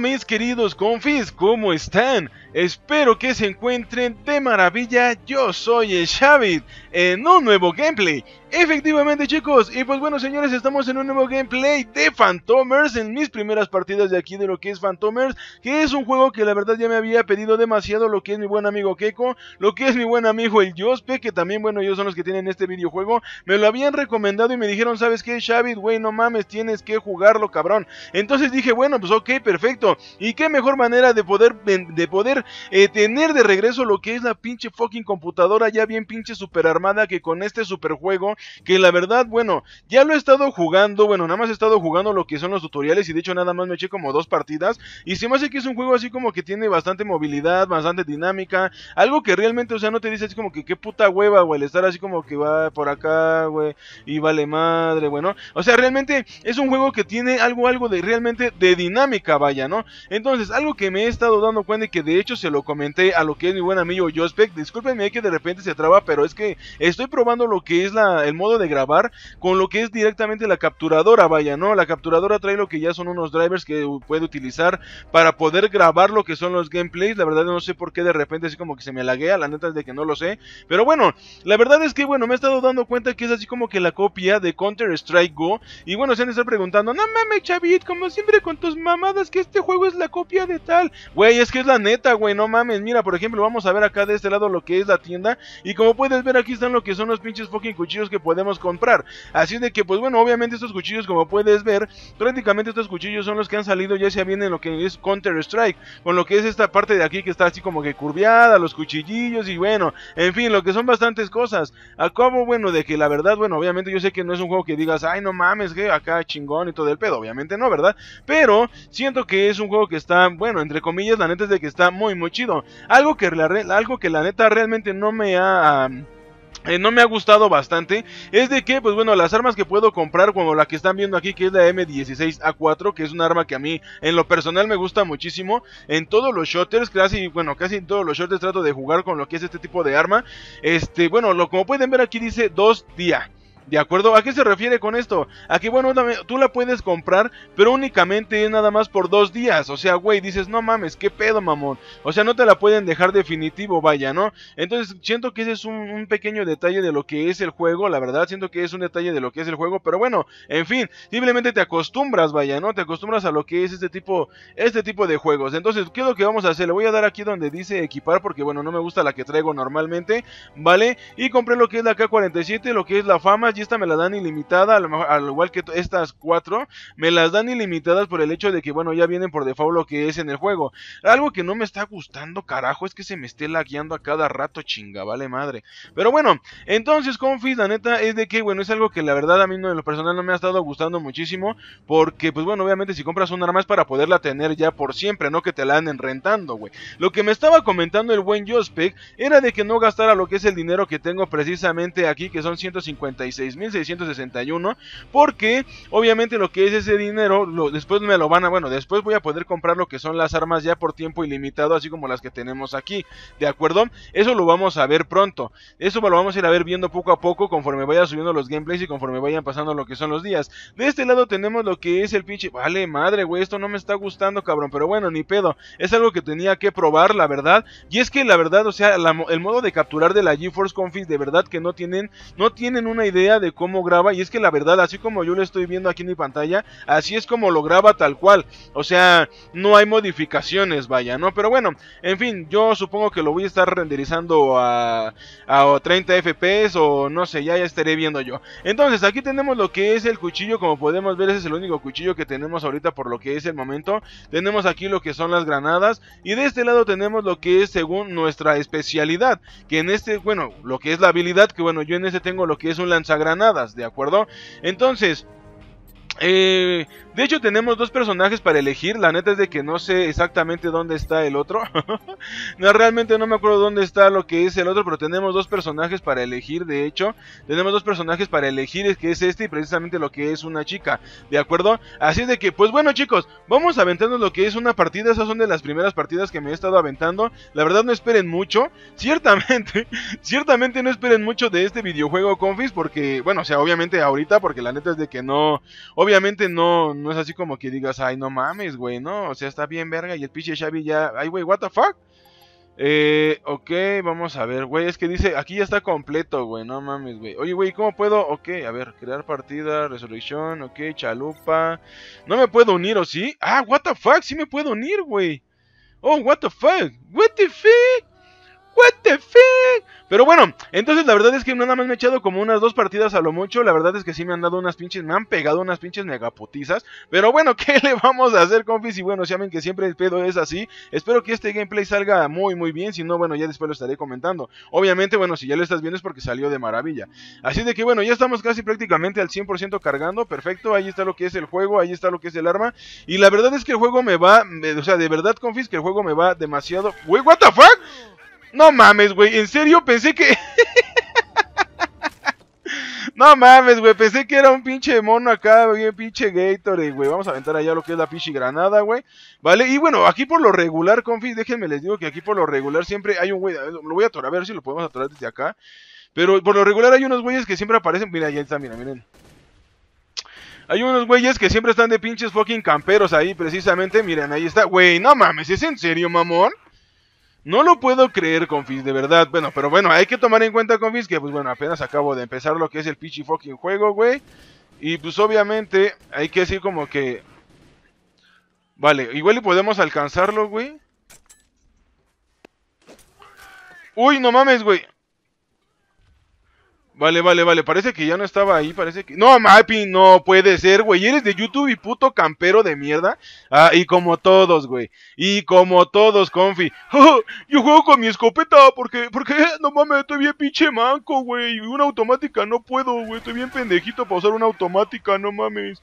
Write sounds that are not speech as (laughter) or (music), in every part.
mis queridos confis? ¿Cómo están? Espero que se encuentren de maravilla, yo soy el Shavit en un nuevo gameplay Efectivamente chicos, y pues bueno señores, estamos en un nuevo gameplay de Phantomers En mis primeras partidas de aquí de lo que es Phantomers Que es un juego que la verdad ya me había pedido demasiado lo que es mi buen amigo Keiko Lo que es mi buen amigo el Jospe, que también bueno ellos son los que tienen este videojuego Me lo habían recomendado y me dijeron, ¿sabes qué Xavi? Güey, no mames, tienes que jugarlo cabrón Entonces dije, bueno pues ok, perfecto Y qué mejor manera de poder, de poder eh, tener de regreso lo que es la pinche fucking computadora Ya bien pinche super armada que con este super juego que la verdad, bueno, ya lo he estado jugando, bueno, nada más he estado jugando lo que son los tutoriales y de hecho nada más me eché como dos partidas y se me hace que es un juego así como que tiene bastante movilidad, bastante dinámica, algo que realmente, o sea, no te dice así como que qué puta hueva, güey, estar así como que va por acá, güey, y vale madre, bueno, o sea, realmente es un juego que tiene algo, algo de realmente de dinámica, vaya, ¿no? Entonces, algo que me he estado dando cuenta y que de hecho se lo comenté a lo que es mi buen amigo Jospec, discúlpenme que de repente se traba, pero es que estoy probando lo que es la, el modo de grabar con lo que es directamente la capturadora, vaya, ¿no? La capturadora trae lo que ya son unos drivers que puede utilizar para poder grabar lo que son los gameplays. La verdad no sé por qué de repente así como que se me laguea, la neta es de que no lo sé. Pero bueno, la verdad es que bueno, me he estado dando cuenta que es así como que la copia de Counter Strike Go. Y bueno, se han estado preguntando, no mames, Chavit, como siempre con tus mamadas que este juego es la copia de tal. Güey, es que es la neta, güey, no mames. Mira, por ejemplo, vamos a ver acá de este lado lo que es la tienda. Y como puedes ver aquí están lo que son los pinches fucking cuchillos que podemos comprar. Así de que, pues bueno, obviamente estos cuchillos, como puedes ver, prácticamente estos cuchillos son los que han salido ya sea bien en lo que es Counter-Strike, con lo que es esta parte de aquí que está así como que curviada, los cuchillillos y bueno, en fin, lo que son bastantes cosas. Acabo, bueno, de que la verdad, bueno, obviamente yo sé que no es un juego que digas, ay, no mames, que acá chingón y todo el pedo, obviamente no, ¿verdad? Pero siento que es un juego que está, bueno, entre comillas, la neta es de que está muy, muy chido. Algo que la, algo que la neta realmente no me ha... Eh, no me ha gustado bastante es de que, pues bueno, las armas que puedo comprar, como la que están viendo aquí, que es la M16A4, que es un arma que a mí en lo personal me gusta muchísimo. En todos los shooters, casi, bueno, casi en todos los shooters trato de jugar con lo que es este tipo de arma. Este, bueno, lo, como pueden ver aquí dice 2 día. ¿De acuerdo? ¿A qué se refiere con esto? A que, bueno, tú la puedes comprar, pero únicamente es nada más por dos días. O sea, güey, dices, no mames, qué pedo, mamón. O sea, no te la pueden dejar definitivo, vaya, ¿no? Entonces, siento que ese es un, pequeño detalle de lo que es el juego, la verdad. Siento que es un detalle de lo que es el juego, pero bueno, en fin, simplemente te acostumbras, vaya, ¿no? Te acostumbras a lo que es este tipo, este tipo de juegos. Entonces, ¿qué es lo que vamos a hacer? Le voy a dar aquí donde dice equipar, porque, bueno, no me gusta la que traigo normalmente, ¿vale? Y compré lo que es la K47, lo que es la fama y esta me la dan ilimitada, al igual que estas cuatro, me las dan ilimitadas por el hecho de que, bueno, ya vienen por default lo que es en el juego. Algo que no me está gustando, carajo, es que se me esté lagueando a cada rato, chinga, vale madre. Pero bueno, entonces, Confis, la neta, es de que, bueno, es algo que la verdad a mí no, en lo personal no me ha estado gustando muchísimo, porque, pues bueno, obviamente si compras un arma es para poderla tener ya por siempre, no que te la anden rentando, güey. Lo que me estaba comentando el buen Jospec era de que no gastara lo que es el dinero que tengo precisamente aquí, que son 156 1661, porque obviamente lo que es ese dinero, después me lo van a, bueno, después voy a poder comprar lo que son las armas ya por tiempo ilimitado, así como las que tenemos aquí, ¿de acuerdo? Eso lo vamos a ver pronto, eso lo vamos a ir a ver viendo poco a poco conforme vaya subiendo los gameplays y conforme vayan pasando lo que son los días. De este lado tenemos lo que es el pinche, vale madre, güey, esto no me está gustando, cabrón, pero bueno, ni pedo, es algo que tenía que probar, la verdad, y es que la verdad, o sea, el modo de capturar de la GeForce Config de verdad que no tienen, no tienen una idea de cómo graba. Y es que la verdad, así como yo lo estoy viendo aquí en mi pantalla, así es como lo graba tal cual. O sea, no hay modificaciones, vaya, ¿no? Pero bueno, en fin, yo supongo que lo voy a estar renderizando a, 30 FPS o no sé, ya, ya estaré viendo yo. Entonces, aquí tenemos lo que es el cuchillo. Como podemos ver, ese es el único cuchillo que tenemos ahorita por lo que es el momento. Tenemos aquí lo que son las granadas. Y de este lado tenemos lo que es según nuestra especialidad. Que en este, bueno, lo que es la habilidad. Que bueno, yo en este tengo lo que es un lanzagranadas granadas, ¿de acuerdo? Entonces, eh, de hecho tenemos dos personajes para elegir, la neta es de que no sé exactamente dónde está el otro. (laughs) no, realmente no me acuerdo dónde está lo que es el otro, pero tenemos dos personajes para elegir, de hecho. Tenemos dos personajes para elegir, es que es este y precisamente lo que es una chica, ¿de acuerdo? Así de que, pues bueno chicos, vamos aventando lo que es una partida, esas son de las primeras partidas que me he estado aventando. La verdad no esperen mucho, (laughs) ciertamente, ciertamente no esperen mucho de este videojuego Confis, porque, bueno, o sea, obviamente ahorita, porque la neta es de que no obviamente no, no es así como que digas, ay, no mames, güey, no, o sea, está bien verga y el pinche Xavi ya, ay, güey, what the fuck. Eh, ok, vamos a ver, güey, es que dice, aquí ya está completo, güey, no mames, güey. Oye, güey, ¿cómo puedo? Ok, a ver, crear partida, resolución, ok, chalupa. No me puedo unir, ¿o sí? Ah, what the fuck, sí me puedo unir, güey. Oh, what the fuck, what the fuck. What the fuck? Pero bueno, entonces la verdad es que nada más me he echado como unas dos partidas a lo mucho. La verdad es que sí me han dado unas pinches, me han pegado unas pinches megapotizas, Pero bueno, (laughs) ¿qué le vamos a hacer, confis? Y bueno, saben que siempre el pedo es así. Espero que este gameplay salga muy, muy bien. Si no, bueno, ya después lo estaré comentando. Obviamente, bueno, si ya lo estás viendo es porque salió de maravilla. Así de que bueno, ya estamos casi prácticamente al 100% cargando. Perfecto, ahí está lo que es el juego, ahí está lo que es el arma. Y la verdad es que el juego me va, o sea, de verdad, confis, que el juego me va demasiado... Wey, what the fuck? No mames, güey. En serio pensé que. (laughs) no mames, güey. Pensé que era un pinche mono acá, bien pinche Gator, güey. Vamos a aventar allá lo que es la pinche granada, güey. Vale, y bueno, aquí por lo regular, confis, déjenme les digo que aquí por lo regular siempre hay un güey. Lo voy a atorar, a ver si lo podemos atorar desde acá. Pero por lo regular hay unos güeyes que siempre aparecen. Mira, ahí está, mira, miren. Hay unos güeyes que siempre están de pinches fucking camperos ahí, precisamente. Miren, ahí está. Güey, no mames, ¿es en serio, mamón? No lo puedo creer, Confis, de verdad. Bueno, pero bueno, hay que tomar en cuenta, Confis, que pues bueno, apenas acabo de empezar lo que es el pitchy fucking juego, güey. Y pues obviamente hay que decir como que... Vale, igual y podemos alcanzarlo, güey. Uy, no mames, güey. Vale, vale, vale. Parece que ya no estaba ahí. Parece que. No, Mapi, no puede ser, güey. Eres de YouTube y puto campero de mierda. Ah, y como todos, güey. Y como todos, confi. (laughs) yo juego con mi escopeta porque, porque, (laughs) no mames, estoy bien pinche manco, güey. Una automática no puedo, güey. Estoy bien pendejito para usar una automática, no mames.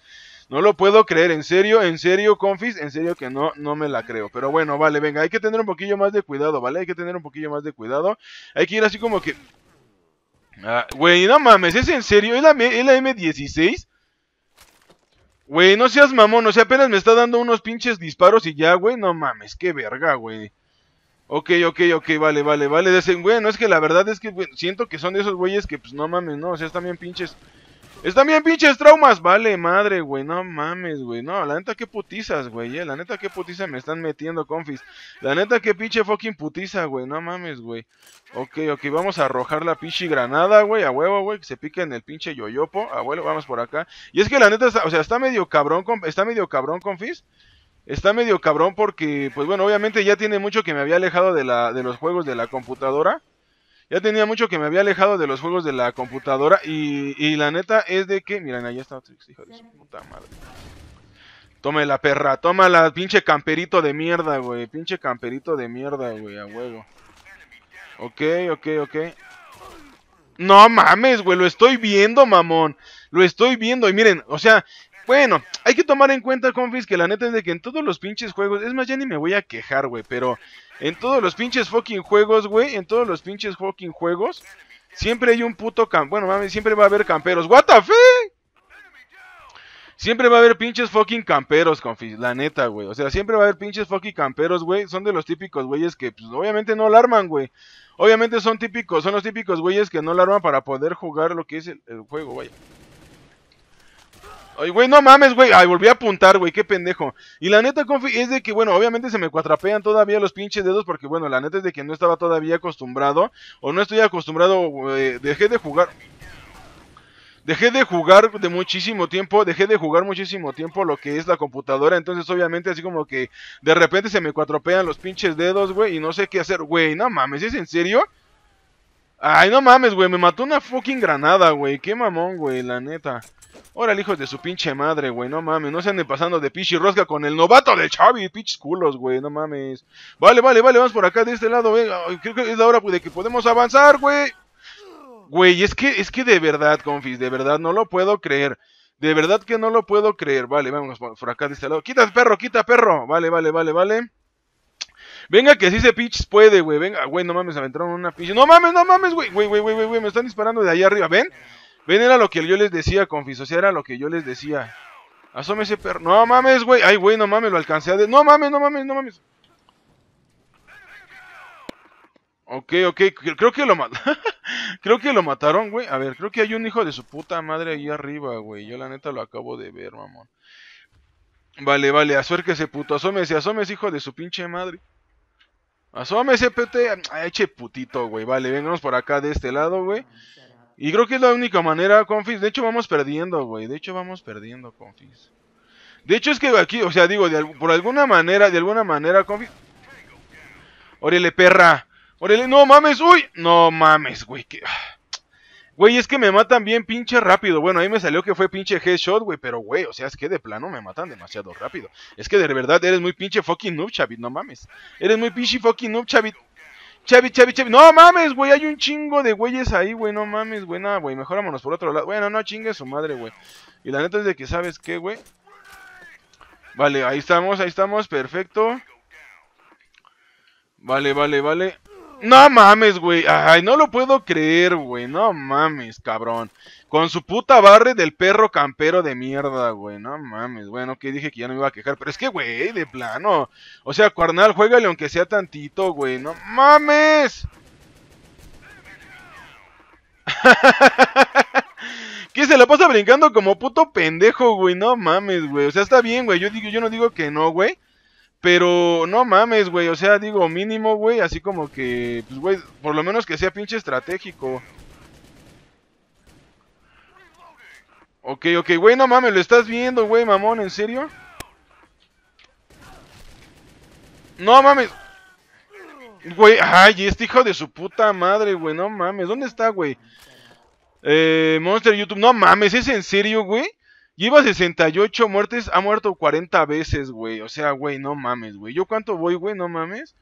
No lo puedo creer, en serio, en serio, confis, en serio que no, no me la creo. Pero bueno, vale, venga, hay que tener un poquillo más de cuidado, ¿vale? Hay que tener un poquillo más de cuidado. Hay que ir así como que Ah, güey, no mames, ¿es en serio? ¿Es la, M16? Güey, no seas mamón, o sea, apenas me está dando unos pinches disparos y ya, güey, no mames, qué verga, güey. Ok, ok, ok, vale, vale, vale. Dicen, güey, no es que la verdad es que siento que son de esos güeyes que, pues, no mames, no, o sea, están bien pinches están bien pinches traumas. Vale, madre, güey. No mames, güey. No, la neta qué putizas, güey. Eh, la neta qué putiza me están metiendo, confis. La neta qué pinche fucking putiza, güey. No mames, güey. Ok, ok. Vamos a arrojar la pinche granada, güey. A huevo, güey. Que se pique en el pinche yoyopo. Abuelo, vamos por acá. Y es que la neta, está, o sea, está medio cabrón, está medio cabrón, confis. Está medio cabrón porque, pues bueno, obviamente ya tiene mucho que me había alejado de, la, de los juegos de la computadora. Ya tenía mucho que me había alejado de los juegos de la computadora y, y la neta es de que... Miren, ahí está Trix, hijo de su puta madre. Tome la perra, toma la pinche camperito de mierda, güey. Pinche camperito de mierda, güey, a huevo. Ok, ok, ok. No mames, güey, lo estoy viendo, mamón. Lo estoy viendo. Y miren, o sea, bueno, hay que tomar en cuenta, confis, que la neta es de que en todos los pinches juegos, es más, ya ni me voy a quejar, güey, pero en todos los pinches fucking juegos, güey, en todos los pinches fucking juegos, siempre hay un puto Bueno, mami, siempre va a haber camperos. ¿What the fuck? Siempre va a haber pinches fucking camperos, confis, la neta, güey. O sea, siempre va a haber pinches fucking camperos, güey. Son de los típicos güeyes que, pues, obviamente no alarman, güey. Obviamente son típicos, son los típicos güeyes que no alarman para poder jugar lo que es el, el juego, güey. Ay, güey, no mames, güey. Ay, volví a apuntar, güey, qué pendejo. Y la neta, confi, es de que, bueno, obviamente se me cuatrapean todavía los pinches dedos porque, bueno, la neta es de que no estaba todavía acostumbrado. O no estoy acostumbrado, güey. Eh, dejé de jugar. Dejé de jugar de muchísimo tiempo, dejé de jugar muchísimo tiempo lo que es la computadora, entonces obviamente así como que de repente se me cuatropean los pinches dedos, güey, y no sé qué hacer, güey, no mames, ¿es en serio? Ay, no mames, güey, me mató una fucking granada, güey, qué mamón, güey, la neta el hijo de su pinche madre, güey. No mames, no se anden pasando de pichi rosca con el novato de Xavi. Pinches culos, güey. No mames. Vale, vale, vale. Vamos por acá de este lado, venga. Creo que es la hora pues, de que podemos avanzar, güey. Güey, es que, es que de verdad, confis, de verdad, no lo puedo creer. De verdad que no lo puedo creer. Vale, vamos por acá de este lado. Quita perro, quita perro. Vale, vale, vale, vale. Venga, que así se pinches puede, güey. Venga, güey, no mames, aventaron una pinche. No mames, no mames, güey. Güey, güey, güey, güey, me están disparando de allá arriba, ¿ven? Ven, era lo que yo les decía, confiso, O era lo que yo les decía. Asómese, perro. No mames, güey. Ay, güey, no mames, lo alcancé a... De... No mames, no mames, no mames. Ok, ok. Creo que lo mataron. (laughs) creo que lo mataron, güey. A ver, creo que hay un hijo de su puta madre ahí arriba, güey. Yo la neta lo acabo de ver, mamón. Vale, vale. Asuérquese, puto. Asómese, asómese, hijo de su pinche madre. Asómese, puto Eche putito, güey. Vale, vengamos por acá de este lado, güey. Y creo que es la única manera, Confis. De hecho, vamos perdiendo, güey. De hecho, vamos perdiendo, Confis. De hecho, es que aquí, o sea, digo, de, por alguna manera, de alguna manera, Confis. Órale, perra. Órale, no mames, uy. No mames, güey. Ah. Güey, es que me matan bien pinche rápido. Bueno, ahí me salió que fue pinche headshot, güey. Pero, güey, o sea, es que de plano me matan demasiado rápido. Es que de verdad eres muy pinche fucking noob, chavit. No mames. Eres muy pinche fucking noob, chavit. Chavi, Chavi, Chavi. No mames, güey. Hay un chingo de güeyes ahí, güey. No mames, güey. Nada, güey. Mejor vámonos por otro lado. Bueno, no chingue su madre, güey. Y la neta es de que, ¿sabes qué, güey? Vale, ahí estamos, ahí estamos. Perfecto. Vale, vale, vale. No mames, güey. Ay, no lo puedo creer, güey. No mames, cabrón. Con su puta barre del perro campero de mierda, güey. No mames. Bueno, que dije que ya no iba a quejar. Pero es que, güey, de plano. O sea, Cuarnal, juégale aunque sea tantito, güey. No mames. (laughs) que se la pasa brincando como puto pendejo, güey. No mames, güey. O sea, está bien, güey. Yo, digo, yo no digo que no, güey. Pero no mames, güey. O sea, digo, mínimo, güey. Así como que, pues, güey, por lo menos que sea pinche estratégico. Ok, ok, güey, no mames, lo estás viendo, güey, mamón, ¿en serio? No mames. Güey, ay, este hijo de su puta madre, güey, no mames. ¿Dónde está, güey? Eh, Monster YouTube, no mames, ¿es en serio, güey? Lleva 68 muertes, ha muerto 40 veces, güey. O sea, güey, no mames, güey. ¿Yo cuánto voy, güey? No mames.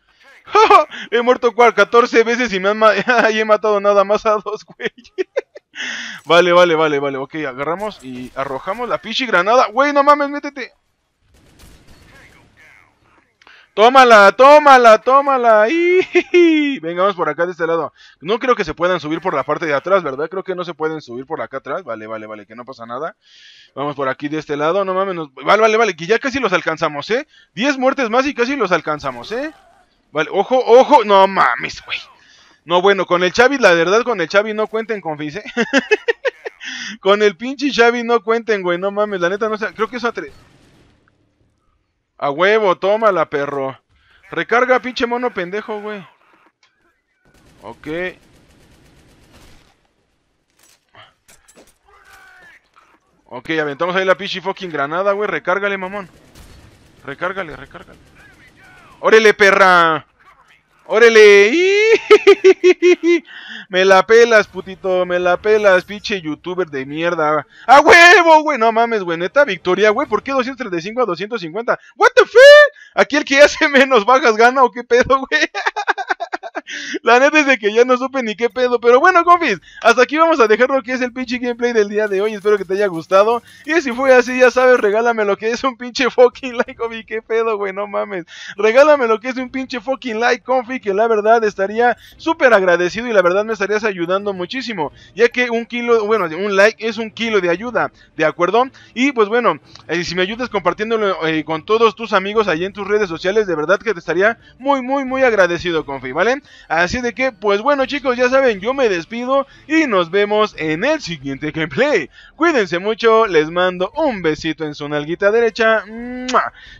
(laughs) He muerto 14 veces y me han (laughs) he matado nada más a dos, güey. (laughs) vale, vale, vale, vale. Ok, agarramos y arrojamos la pichi granada. Güey, no mames, métete. Tómala, tómala, tómala. y Vengamos por acá de este lado. No creo que se puedan subir por la parte de atrás, ¿verdad? Creo que no se pueden subir por acá atrás. Vale, vale, vale, que no pasa nada. Vamos por aquí de este lado. No mames. Vale, vale, vale, que ya casi los alcanzamos, ¿eh? Diez muertes más y casi los alcanzamos, ¿eh? Vale, ojo, ojo. No mames, güey. No, bueno, con el Chavi, la verdad, con el Chavi no cuenten, confise. ¿eh? (laughs) con el pinche Chavi no cuenten, güey. No mames, la neta no sé. Creo que eso atre... A huevo, tómala, perro. Recarga, pinche mono pendejo, güey. Ok. Ok, aventamos ahí la pinche fucking granada, güey. Recárgale, mamón. Recárgale, recárgale. ¡Órele, perra! ¡Órele! (laughs) me la pelas, putito, me la pelas, pinche youtuber de mierda. ¡A huevo, güey! No mames, güey, neta victoria, güey. ¿Por qué 235 a 250? ¿What the fuck? ¿Aquí el que hace menos bajas gana o qué pedo, güey? (laughs) (laughs) La neta es de que ya no supe ni qué pedo. Pero bueno, confis, hasta aquí vamos a dejar lo que es el pinche gameplay del día de hoy. Espero que te haya gustado. Y si fue así, ya sabes, regálame lo que es un pinche fucking like, confi. Qué pedo, güey, no mames. Regálame lo que es un pinche fucking like, confi. Que la verdad estaría súper agradecido y la verdad me estarías ayudando muchísimo. Ya que un kilo, bueno, un like es un kilo de ayuda, ¿de acuerdo? Y pues bueno, eh, si me ayudas compartiéndolo eh, con todos tus amigos allí en tus redes sociales, de verdad que te estaría muy, muy, muy agradecido, confi, ¿vale? Así de que, pues bueno chicos, ya saben, yo me despido y nos vemos en el siguiente gameplay. Cuídense mucho, les mando un besito en su nalguita derecha.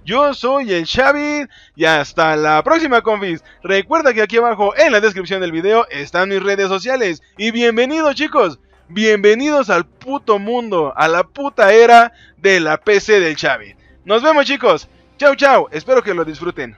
Yo soy el Xavi y hasta la próxima confis. Recuerda que aquí abajo en la descripción del video están mis redes sociales. Y bienvenidos chicos, bienvenidos al puto mundo, a la puta era de la PC del Xavi. Nos vemos chicos, chao chao, espero que lo disfruten.